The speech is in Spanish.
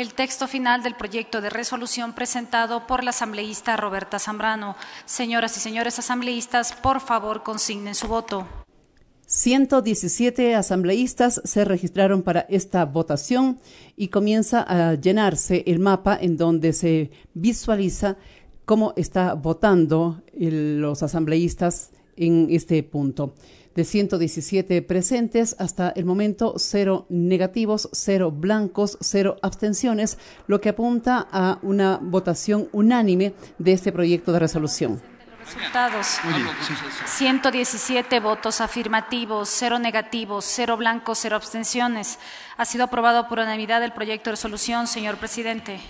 el texto final del proyecto de resolución presentado por la asambleísta Roberta Zambrano. Señoras y señores asambleístas, por favor consignen su voto. 117 asambleístas se registraron para esta votación y comienza a llenarse el mapa en donde se visualiza cómo está votando los asambleístas en este punto. De 117 presentes hasta el momento, cero negativos, cero blancos, cero abstenciones, lo que apunta a una votación unánime de este proyecto de resolución 117 votos afirmativos, cero negativos, cero blancos, cero abstenciones. Ha sido aprobado por unanimidad el proyecto de resolución, señor presidente.